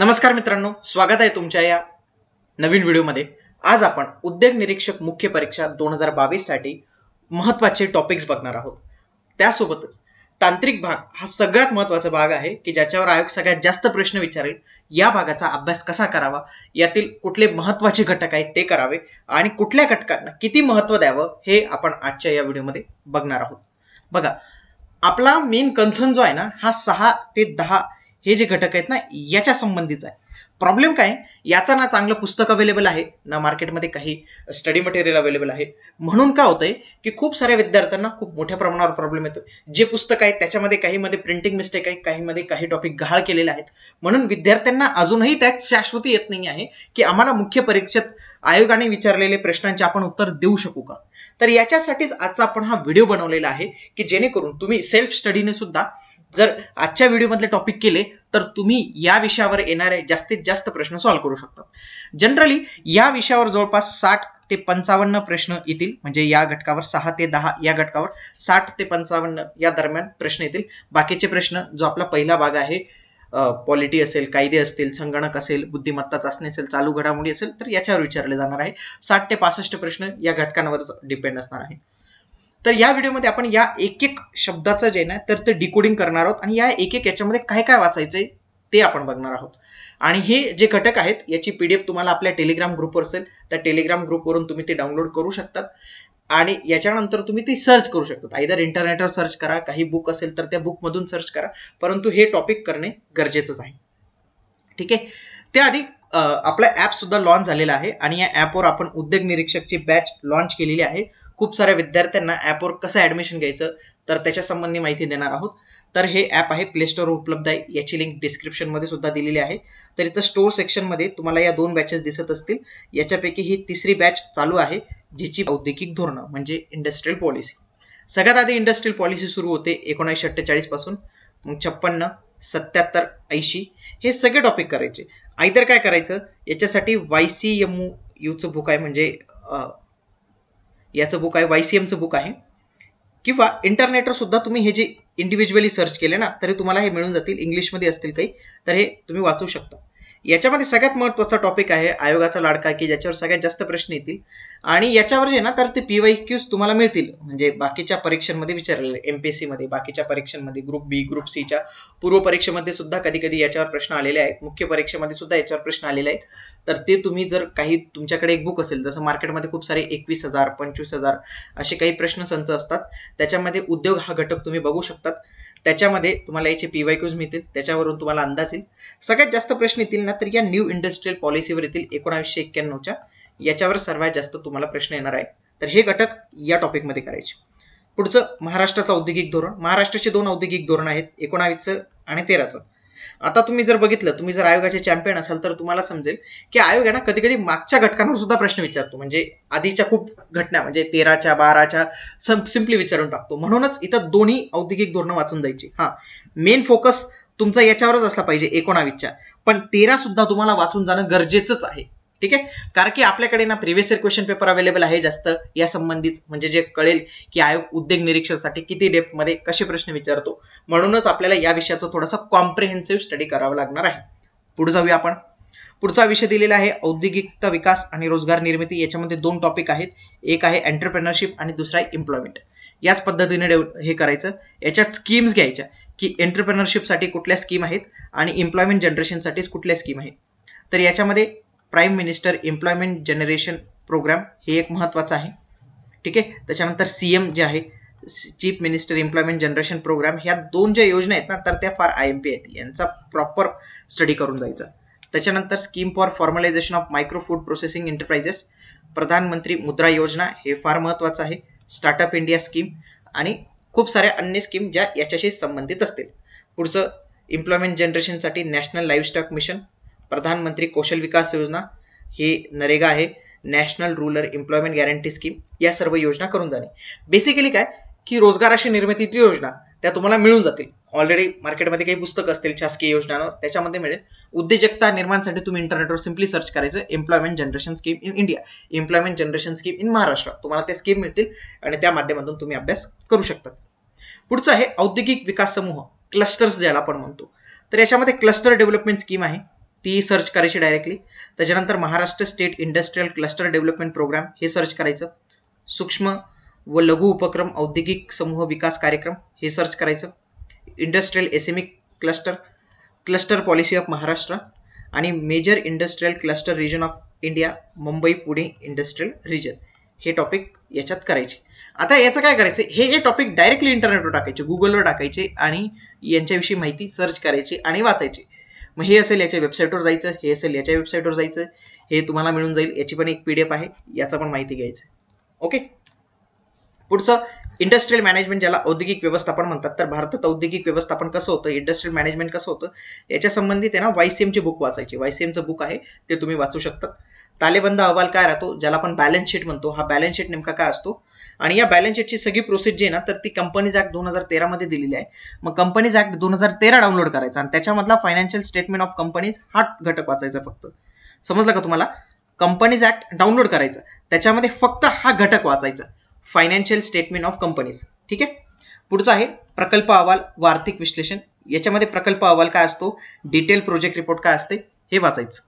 नमस्कार मित्रांनो स्वागत आहे तुमच्या या नवीन व्हिडिओमध्ये आज आपण उद्योग निरीक्षक मुख्य परीक्षा दोन हजार बावीससाठी महत्त्वाचे टॉपिक्स बघणार आहोत त्यासोबतच तांत्रिक भाग हा सगळ्यात महत्त्वाचा भाग आहे की ज्याच्यावर आयोग सगळ्यात जास्त प्रश्न विचारेल या भागाचा अभ्यास कसा करावा यातील कुठले महत्त्वाचे घटक आहेत ते करावे आणि कुठल्या घटकांना किती महत्त्व द्यावं हे आपण आजच्या या व्हिडिओमध्ये बघणार आहोत बघा आपला मेन कन्सर्न जो आहे ना हा सहा ते दहा हे जे घटक आहेत ना याच्या संबंधीच आहे प्रॉब्लेम काय याचा ना चांगलं पुस्तक अवेलेबल आहे ना मार्केटमध्ये काही स्टडी मटेरियल अवेलेबल आहे म्हणून काय होतंय की खूप साऱ्या विद्यार्थ्यांना खूप मोठ्या प्रमाणावर प्रॉब्लेम येतो जे पुस्तक आहे त्याच्यामध्ये काहीमध्ये प्रिंटिंग मिस्टेक आहे काहीमध्ये काही टॉपिक गहाळ केलेले आहेत म्हणून विद्यार्थ्यांना अजूनही त्यात शाश्वती येत नाही आहे की आम्हाला मुख्य परीक्षेत आयोगाने विचारलेले प्रश्नांचे आपण उत्तर देऊ शकू का तर याच्यासाठीच आजचा आपण हा व्हिडिओ बनवलेला आहे की जेणेकरून तुम्ही सेल्फ स्टडीने सुद्धा जर आजच्या व्हिडिओमधले टॉपिक केले तर तुम्ही या विषयावर येणारे जास्तीत जास्त प्रश्न सॉल्व्ह करू शकता जनरली या विषयावर जवळपास साठ ते पंचावन्न प्रश्न येतील म्हणजे या घटकावर सहा ते दहा या घटकावर साठ ते पंचावन्न या दरम्यान प्रश्न येतील बाकीचे प्रश्न जो आपला पहिला भाग आहे पॉलिटी असेल कायदे असतील संगणक असेल बुद्धिमत्ता चाचणी असेल चालू घडामोडी असेल तर याच्यावर विचारले जाणार आहे साठ ते पासष्ट प्रश्न या घटकांवर डिपेंड असणार आहे तर या व्हिडिओमध्ये आपण या एक एक शब्दाचं जे ना तर ते डिकोडिंग करणार आहोत आणि या एक एक याच्यामध्ये काय काय वाचायचं आहे ते आपण बघणार आहोत आणि हे जे घटक आहेत याची पी डी एफ तुम्हाला आपल्या टेलिग्राम ग्रुपवर असेल त्या टेलिग्राम ग्रुपवरून तुम्ही ते डाउनलोड करू शकतात आणि याच्यानंतर तुम्ही ते सर्च करू शकतात आयदर इंटरनेटवर सर्च करा काही बुक असेल तर त्या बुकमधून सर्च करा परंतु हे टॉपिक करणे गरजेचंच आहे ठीक आहे त्याआधी आपला ॲपसुद्धा लॉन्च झालेला आहे आणि या ॲपवर आपण उद्योग निरीक्षकची बॅच लॉन्च केलेली आहे खूप साऱ्या विद्यार्थ्यांना ॲपवर कसं ॲडमिशन घ्यायचं तर त्याच्यासंबंधी माहिती देणार आहोत तर हे ॲप आहे प्ले स्टोअर उपलब्ध आहे याची लिंक डिस्क्रिप्शनमध्ये सुद्धा दिलेली आहे तर इथं स्टोअर सेक्शनमध्ये तुम्हाला या दोन बॅचेस दिसत असतील याच्यापैकी ही तिसरी बॅच चालू आहे जिची औद्योगिक धोरणं म्हणजे इंडस्ट्रीयल पॉलिसी सगळ्यात आधी इंडस्ट्रीयल पॉलिसी सुरू होते एकोणीसशे अठ्ठेचाळीसपासून मग छप्पन्न सत्याहत्तर ऐंशी हे सगळे टॉपिक करायचे आयतर काय करायचं याच्यासाठी वाय सी एम यूचं बुक आहे म्हणजे याचं बुक आहे वाय सी एमचं बुक आहे किंवा इंटरनेटवर सुद्धा तुम्ही हे जे इंडिव्हिज्युअली सर्च केले ना तरी तुम्हाला हे मिळून जातील इंग्लिशमध्ये असतील काही तर हे तुम्ही वाचू शकता याच्यामध्ये सगळ्यात महत्त्वाचा टॉपिक आहे आयोगाचा लाडका की ज्याच्यावर सगळ्यात जास्त प्रश्न येतील आणि याच्यावर जे ना तर ते पी वाय क्यूज तुम्हाला मिळतील म्हणजे बाकीच्या परीक्षांमध्ये विचारलेले एम पी सीमध्ये बाकीच्या परीक्षांमध्ये ग्रुप बी ग्रुप सीच्या पूर्व परीक्षेमध्ये सुद्धा कधी कधी याच्यावर प्रश्न आलेले आहेत मुख्य परीक्षेमध्ये सुद्धा याच्यावर प्रश्न आलेले आहेत तर ते तुम्ही जर काही तुमच्याकडे एक बुक असेल जसं मार्केटमध्ये खूप सारे एकवीस हजार पंचवीस हजार असे काही प्रश्न संच असतात त्याच्यामध्ये उद्योग हा घटक तुम्ही बघू शकतात त्याच्यामध्ये तुम्हाला याचे पी वाय क्यूज मिळतील त्याच्यावरून तुम्हाला अंदाज येईल सगळ्यात जास्त प्रश्न येतील ना तर या न्यू इंडस्ट्रीयल पॉलिसीवर येतील एकोणावीसशे एक्क्याण्णवच्या याच्यावर सर्वात जास्त तुम्हाला प्रश्न येणार आहे तर हे घटक या टॉपिकमध्ये करायचे पुढचं महाराष्ट्राचं औद्योगिक धोरण महाराष्ट्राचे दोन औद्योगिक धोरण आहेत एकोणावीसचं आणि तेराचं आता तुम्ही जर बघितलं तुम्ही जर आयोगाचे चॅम्पियन असाल तर तुम्हाला समजेल की आयोग आहे ना कधी कधी मागच्या घटकांवर सुद्धा प्रश्न विचारतो म्हणजे आधीच्या खूप घटना म्हणजे तेराच्या बाराच्या सिम्पली विचारून टाकतो म्हणूनच इथं दोन्ही औद्योगिक धोरणं वाचून जायची हा मेन फोकस तुमचा याच्यावरच असला पाहिजे एकोणावीसच्या पण तेरा सुद्धा तुम्हाला वाचून जाणं गरजेचंच आहे ठीक आहे कारण की आपल्याकडे ना previous year question paper available आहे जास्त या संबंधित म्हणजे जे कळेल की आयोग उद्योग निरीक्षणासाठी किती डेप्थमध्ये कसे प्रश्न विचारतो म्हणूनच आपल्याला या विषयाचा थोडासा कॉम्प्रिहेन्सिव्ह स्टडी करावा लागणार आहे पुढे जाऊया आपण पुढचा विषय दिलेला आहे औद्योगिकता विकास आणि रोजगार निर्मिती याच्यामध्ये दोन टॉपिक आहेत एक आहे एंटरप्रेनरशिप आणि दुसरा आहे एम्प्लॉयमेंट याच पद्धतीने डेव हे करायचं याच्यात स्कीम्स घ्यायच्या की एंटरप्रेनरशिपसाठी कुठल्या स्कीम आहेत आणि एम्प्लॉयमेंट जनरेशनसाठीच कुठल्या स्कीम आहेत तर याच्यामध्ये prime minister employment generation programme हे एक महत्त्वाचं आहे ठीक आहे त्याच्यानंतर सी एम जे आहे chief minister employment generation programme ह्या दोन ज्या योजना आहेत ना तर त्या फार आय एम पी आहेत यांचा प्रॉपर स्टडी करून जायचा त्याच्यानंतर scheme for formalisation of micro food processing enterprises प्रधानमंत्री मुद्रा योजना हे फार महत्त्वाचं आहे स्टार्टअप इंडिया स्कीम आणि खूप साऱ्या अन्य स्कीम ज्या याच्याशी संबंधित असतील पुढचं एम्प्लॉयमेंट जनरेशनसाठी नॅशनल लाईफस्टॉक मिशन प्रधानमंत्री कौशल विकास योजना हे नरेगा आहे national rural employment guarantee scheme या सर्व योजना करून जाणे बेसिकली काय की रोजगाराशी निर्मितीची योजना त्या तुम्हाला मिळून जातील ऑलरेडी मार्केटमध्ये काही पुस्तक असतील शासकीय योजनांवर त्याच्यामध्ये मिळेल उद्योजकता निर्माणसाठी तुम्ही इंटरनेटवर सिम्पली सर्च करायचं employment generation scheme in India employment generation scheme in Maharashtra तुम्हाला त्या स्कीम मिळतील आणि त्या माध्यमातून तुम्ही अभ्यास करू शकता पुढचं आहे औद्योगिक विकास समूह क्लस्टर्स ज्याला आपण म्हणतो तर याच्यामध्ये क्लस्टर डेव्हलपमेंट स्कीम आहे ती सर्च करायची डायरेक्टली त्याच्यानंतर Maharashtra state industrial cluster development programme हे सर्च करायचं सूक्ष्म व लघु उपक्रम औद्योगिक समूह विकास कार्यक्रम हे सर्च करायचं industrial SME cluster cluster policy of Maharashtra आणि major industrial cluster region of India Mumbai Pune industrial region हे टॉपिक याच्यात करायचे आता याचं काय करायचं हे जे टॉपिक डायरेक्टली इंटरनेटवर टाकायचे गुगलवर टाकायचे आणि यांच्याविषयी माहिती सर्च करायची आणि वाचायची मग हे असेल याच्या वेबसाईटवर जायचं हे असेल याच्या वेबसाईटवर जायचं हे तुम्हाला मिळून जाईल याची पण एक पी आहे याचा पण माहिती घ्यायचं ओके पुढचं इंडस्ट्रियल मॅनेजमेंट ज्याला औद्योगिक व्यवस्थापन म्हणतात तर भारतात औद्योगिक व्यवस्थापन कसं होतं इंडस्ट्रियल मॅनेजमेंट कसं होतं याच्या संबंधित आहे ना एमचे बुक वाचायची वायसीएमचं बुक आहे ते तुम्ही वाचू शकतात तालेबंद अहवाल काय राहतो ज्याला आपण बॅलन्स शीट म्हणतो हा बॅलन्स शीट नेमका काय असतो आणि या बॅलन्स शीटची सगळी प्रोसेस जी आहे ना तर ती कंपनीज ऍक्ट दोन हजार तेरामध्ये दिलेली आहे मग कंपनीज ऍक्ट दोन हजार तेरा डाउनलोड करायचा आणि त्याच्यामधला फायनान्शियल स्टेटमेंट ऑफ कंपनीज हा घटक वाचायचा फक्त समजलं का तुम्हाला कंपनीज ऍक्ट डाउनलोड करायचं त्याच्यामध्ये फक्त हा घटक वाचायचा फायनान्शियल स्टेटमेंट ऑफ कंपनीज ठीक आहे पुढचं आहे प्रकल्प अहवाल वार्षिक विश्लेषण याच्यामध्ये प्रकल्प अहवाल काय असतो डिटेल प्रोजेक्ट रिपोर्ट काय असते हे वाचायचं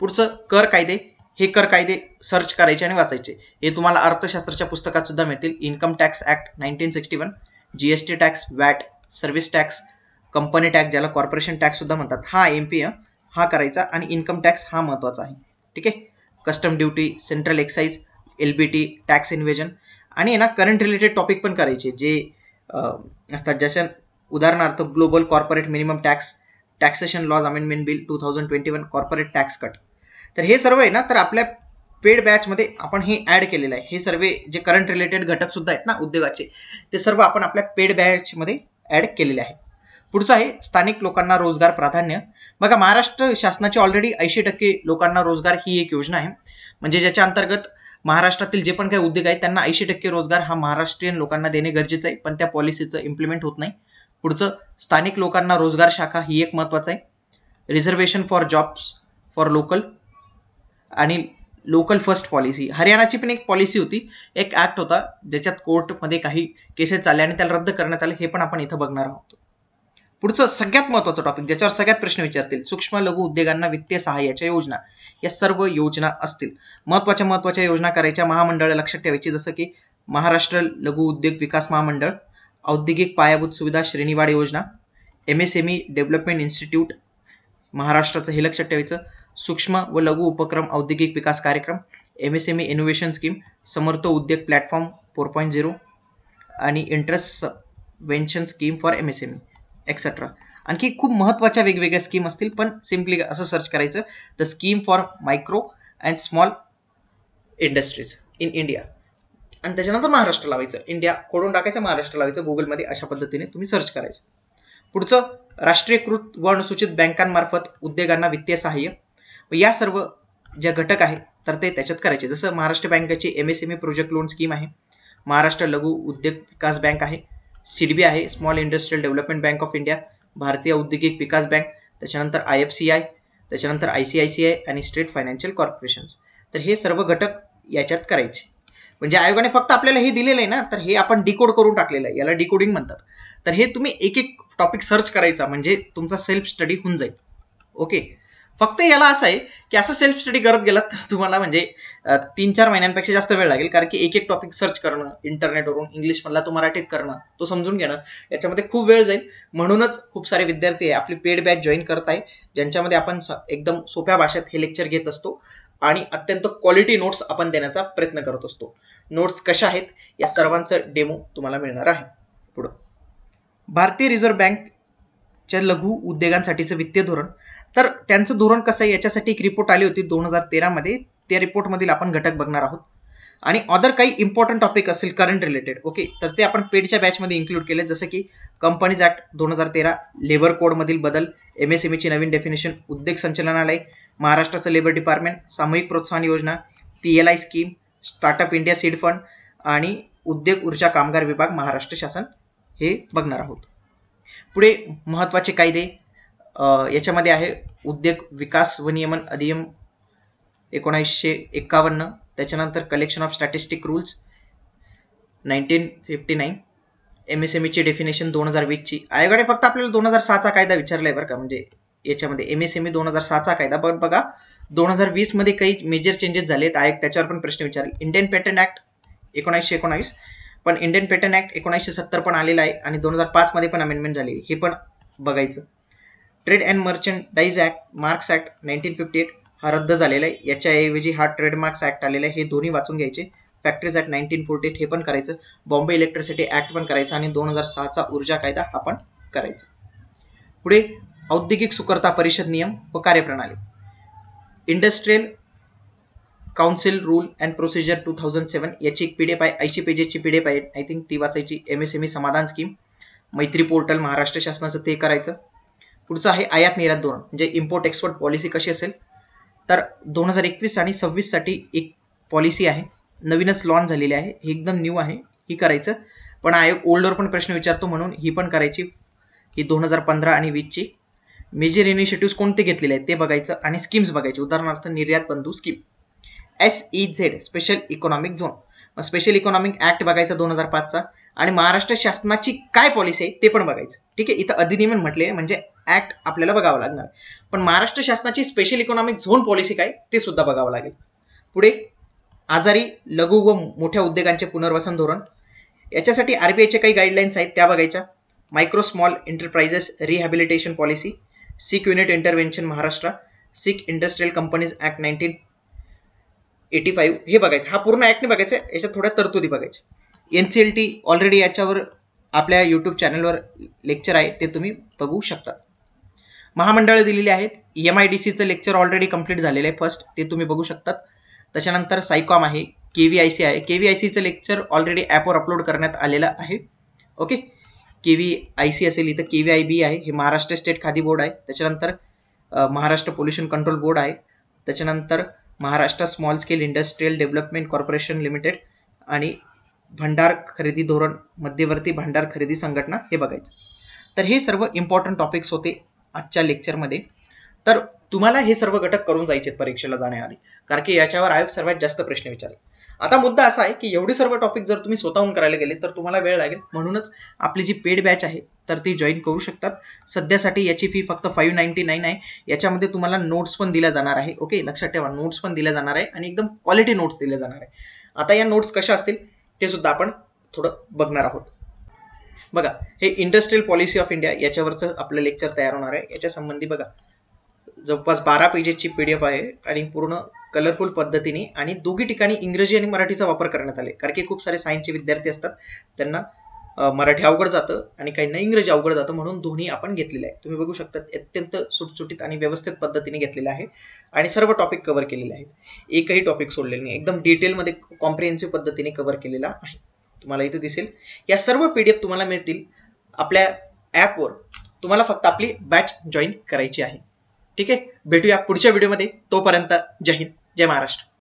पुढचं कर कायदे हे कर कायदे सर्च करायचे आणि वाचायचे हे तुम्हाला अर्थशास्त्राच्या पुस्तकात सुद्धा मिळतील income tax act nineteen sixty one G S T tax VAT service tax company tax ज्याला कॉर्पोरेशन टॅक्ससुद्धा म्हणतात हा एम पी हा करायचा आणि इन्कम टॅक्स हा महत्त्वाचा आहे ठीक आहे custom duty central excise L B T tax evasion आणि ना करंट रिलेटेड टॉपिक पण करायचे जे असतात जसं उदाहरणार्थ global corporate minimum tax taxation laws amendment bill two thousand twenty one corporate tax cut तर हे सर्व आहे ना तर आपल्या पेड बॅचमध्ये आपण हे ॲड केलेलं आहे हे सर्व जे करंट रिलेटेड घटकसुद्धा आहेत ना उद्योगाचे ते सर्व आपण आपल्या पेड बॅचमध्ये ॲड केलेले आहे पुढचं आहे स्थानिक लोकांना रोजगार प्राधान्य बघा महाराष्ट्र शासनाची ऑलरेडी ऐंशी टक्के लोकांना रोजगार ही एक योजना आहे म्हणजे ज्याच्या अंतर्गत महाराष्ट्रातील जे पण काही उद्योग आहेत त्यांना ऐंशी टक्के रोजगार हा महाराष्ट्रीयन लोकांना देणे गरजेचं आहे पण त्या पॉलिसीचं इम्प्लिमेंट होत नाही पुढचं स्थानिक लोकांना रोजगार शाखा ही एक महत्त्वाचं आहे reservation for jobs for local आणि लोकल फर्स्ट पॉलिसी हरियाणाची पण एक पॉलिसी होती एक ॲक्ट होता ज्याच्यात कोर्टमध्ये काही केसेस चालले आणि त्याला रद्द करण्यात आले हे पण आपण इथं बघणार आहोत पुढचं सगळ्यात महत्त्वाचं टॉपिक ज्याच्यावर सगळ्यात प्रश्न विचारतील सूक्ष्म लघु उद्योगांना वित्तीय सहाय्याच्या योजना या सर्व योजना असतील महत्त्वाच्या महत्त्वाच्या योजना करायच्या महामंडळ लक्षात ठेवायची जसं की महाराष्ट्र लघु उद्योग विकास महामंडळ औद्योगिक पायाभूत सुविधा श्रेणीवाड योजना M S M E development institute महाराष्ट्राचं हे लक्षात ठेवायचं सूक्ष्म व लघु उपक्रम औद्योगिक विकास कार्यक्रम M S M E innovation scheme समर्थ उद्योग प्लॅटफॉर्म फोर पॉईंट झिरो आणि interest subvention scheme for M S M E etcetera आणखी खूप महत्त्वाच्या वेगवेगळ्या स्कीम असतील पण सिम्पली असं सर्च करायचं the scheme for micro and small industries in India आणि त्याच्यानंतर महाराष्ट्र लावायचं इंडिया खोडून टाकायचं महाराष्ट्र लावायचं गुगलमध्ये अशा पद्धतीने तुम्ही सर्च करायचं पुढचं राष्ट्रीयकृत व अनुसूचित बँकांमार्फत उद्योगांना वित्तीय सहाय्य व या सर्व ज्या घटक आहेत तर ते त्याच्यात करायचे जसं महाराष्ट्र बँकेची M S M E project loan scheme आहे महाराष्ट्र लघु उद्योग विकास बँक आहे सी आहे small industrial development bank of India भारतीय औद्योगिक विकास बँक त्याच्यानंतर आय एफ सी आय त्याच्यानंतर I C I C I आणि स्टेट फायनान्शियल कॉर्पोरेशन्स तर हे सर्व घटक याच्यात करायचे म्हणजे आयोगाने फक्त आपल्याला हे दिलेलं आहे ना तर हे आपण डिकोड करून टाकलेलं आहे याला डिकोडिंग म्हणतात तर हे तुम्ही एक एक टॉपिक सर्च करायचा म्हणजे तुमचा सेल्फ स्टडी होऊन जाईल ओके फक्त याला असं आहे की असं सेल्फ स्टडी करत गेलात तर तुम्हाला म्हणजे तीन चार महिन्यांपेक्षा जास्त वेळ लागेल कारण की एक एक टॉपिक सर्च करणं इंटरनेटवरून इंग्लिशमधला तो मराठीत करणं तो समजून घेणं याच्यामध्ये खूप वेळ जाईल म्हणूनच खूप सारे विद्यार्थी आहे आपली पेड बॅच जॉईन करत आहे ज्यांच्यामध्ये आपण एकदम सोप्या भाषेत हे लेक्चर घेत असतो आणि अत्यंत क्वालिटी नोट्स आपण देण्याचा प्रयत्न करत असतो नोट्स कशा आहेत या सर्वांचं डेमो तुम्हाला मिळणार आहे पुढं भारतीय रिझर्व्ह बँक च्या लघु उद्योगांसाठीचं वित्तीय धोरण तर त्यांचं धोरण कसं आहे याच्यासाठी एक रिपोर्ट आली होती दोन हजार तेरामध्ये त्या रिपोर्टमधील आपण घटक बघणार आहोत आणि अदर काही इम्पॉर्टंट टॉपिक असेल करंट रिलेटेड ओके तर ते आपण पेडच्या बॅचमध्ये इन्क्लूड केले जसं की कंपनीज ॲक्ट दोन हजार तेरा लेबर कोडमधील बदल एम एस एम ईची नवीन डेफिनेशन उद्योग संचालनालय महाराष्ट्राचं लेबर डिपार्टमेंट सामूहिक प्रोत्साहन योजना P L I scheme startup India seed fund आणि उद्योग ऊर्जा कामगार विभाग महाराष्ट्र शासन हे बघणार आहोत पुढे महत्त्वाचे कायदे याच्यामध्ये आहे उद्योग विकास व नियमन अधिनियम एकोणावीसशे एक्कावन्न त्याच्यानंतर collection of statistic rules nineteen fifty nine M S M ईची डेफिनेशन दोन हजार वीसची आयोगाने फक्त आपल्याला दोन हजार सहाचा कायदा विचारला आहे बरं का म्हणजे याच्यामध्ये एम एस एम ई दोन हजार सहाचा कायदा बट बघा दोन हजार वीसमध्ये काही मेजर चेंजेस झाले आहेत आयोग त्याच्यावर पण प्रश्न विचारले इंडियन पेटंट ॲक्ट एकोणावीसशे एकोणावीस पण इंडियन पेटर्न ॲक्ट एकोणीसशे सत्तर पण आलेला आहे आणि दोन हजार पाचमध्ये पण अमेंडमेंट झालेली हे पण बघायचं ट्रेड अँड डाईज act marks act nineteen fifty eight हा रद्द झालेला आहे याच्याऐवजी हा ट्रेड मार्क्स ॲक्ट आलेला आहे हे दोन्ही वाचून घ्यायचे factories act nineteen forty eight हे पण करायचं बॉम्बे इलेक्ट्रिसिटी ॲक्ट पण करायचा आणि दोन हजार सहाचा ऊर्जा कायदा हा पण करायचा पुढे औद्योगिक सुकरता परिषद नियम व कार्यप्रणाली industrial council rule and procedure two thousand seven याची एक पी डी एफ आहे ऐंशी पेजेसची पी डी एफ आहे आय थिंक ती वाचायची एम एस एम ई समाधान स्कीम मैत्री पोर्टल महाराष्ट्र शासनाचं ते करायचं पुढचं आहे आयात निर्यात धोरण म्हणजे इम्पोर्ट एक्सपोर्ट पॉलिसी कशी असेल तर दोन हजार एकवीस आणि सव्वीससाठी एक पॉलिसी आहे नवीनच लॉन्च झालेली आहे हे एकदम न्यू आहे ही करायचं पण आयोग ओल्डवर पण प्रश्न विचारतो म्हणून ही पण करायची ही दोन हजार पंधरा आणि वीसची मेजर इनिशिएटिव्हज कोणते घेतलेले आहेत ते बघायचं आणि स्कीम्स बघायचे उदाहरणार्थ निर्यात बंधू scheme S E Z special economic zone special economic act बघायचा दोन हजार पाचचा आणि महाराष्ट्र शासनाची काय पॉलिसी आहे ते पण बघायचं ठीक आहे इथं अधिनियम म्हटले म्हणजे ऍक्ट आपल्याला बघावं लागणार पण महाराष्ट्र शासनाची स्पेशल इकॉनॉमिक झोन पॉलिसी काय ते सुद्धा बघावं लागेल पुढे आजारी लघु व मोठ्या उद्योगांचे पुनर्वसन धोरण याच्यासाठी आरबीआयचे काही गाईडलाईन्स आहेत त्या बघायच्या micro small enterprises rehabilitation policy sick unit intervention Maharashtra sick industrial companies act nineteen eighty five हे बघायचं हा पूर्ण ॲक्टने बघायचं आहे याच्यात थोड्या तरतुदी बघायच्या N C L T already याच्यावर आपल्या यूट्यूब चॅनलवर लेक्चर आहे ते तुम्ही बघू शकता महामंडळं दिलेली आहेत एम आय डी सीचं लेक्चर ऑलरेडी कंप्लीट झालेलं आहे फर्स्ट ते तुम्ही बघू शकतात त्याच्यानंतर सायकॉम आहे के व्ही आय सी आहे के व्ही आय सीचं लेक्चर ऑलरेडी ॲपवर अपलोड करण्यात आलेलं आहे okay K V I C असेल इथं के व्ही आय बी आहे हे महाराष्ट्र स्टेट खादी बोर्ड आहे त्याच्यानंतर महाराष्ट्र पोल्युशन कंट्रोल बोर्ड आहे त्याच्यानंतर Maharashtra small scale industrial development corporation limited आणि भंडार खरेदी धोरण मध्यवर्ती भंडार खरेदी संघटना हे बघायचं तर हे सर्व इम्पॉर्टंट टॉपिक्स होते आजच्या लेक्चरमध्ये तर तुम्हाला हे सर्व घटक करून जायचे परीक्षेला जाण्याआधी कारण की याच्यावर आयोग सर्वात जास्त प्रश्न विचारले आता मुद्दा असा आहे की एवढी सर्व टॉपिक जर तुम्ही स्वतःहून करायला गेले तर तुम्हाला वेळ लागेल म्हणूनच आपली जी पेड बॅच आहे तर ती जॉईन करू शकतात सध्यासाठी याची फी फक्त फाईव्ह नाईन्टी नाईन आहे याच्यामध्ये तुम्हाला नोट्स पण दिल्या जाणार आहे ओके लक्षात ठेवा नोट्स पण दिल्या जाणार आहे आणि एकदम क्वालिटी नोट्स दिल्या जाणार आहे आता या नोट्स कशा असतील ते सुद्धा आपण थोडं बघणार आहोत बघा हे इंडस्ट्रीयल पॉलिसी ऑफ इंडिया याच्यावरचं आपलं लेक्चर तयार होणार आहे याच्या संबंधी बघा जवळपास बारा पेजेसची पी डी एफ आहे आणि पूर्ण कलरफुल पद्धतीने आणि दोघी ठिकाणी इंग्रजी आणि मराठीचा वापर करण्यात आले कारण की खूप सारे सायन्सचे विद्यार्थी असतात त्यांना मराठी अवघड जातं आणि काहींना इंग्रजी अवघड जातं म्हणून दोन्ही आपण घेतलेलं आहे तुम्ही बघू शकता अत्यंत सुटसुटीत आणि व्यवस्थित पद्धतीने घेतलेलं आहे आणि सर्व टॉपिक कव्हर केलेले आहेत एकही टॉपिक सोडलेले नाही एकदम डिटेलमध्ये कॉम्प्रिहेन्सिव्ह पद्धतीने कव्हर केलेला आहे तुम्हाला इथे दिसेल या सर्व पी डी एफ तुम्हाला मिळतील आपल्या ॲपवर तुम्हाला फक्त आपली बॅच जॉईन करायची आहे ठीक आहे भेटूया पुढच्या व्हिडिओमध्ये तोपर्यंत जय हिंद जय महाराष्ट्र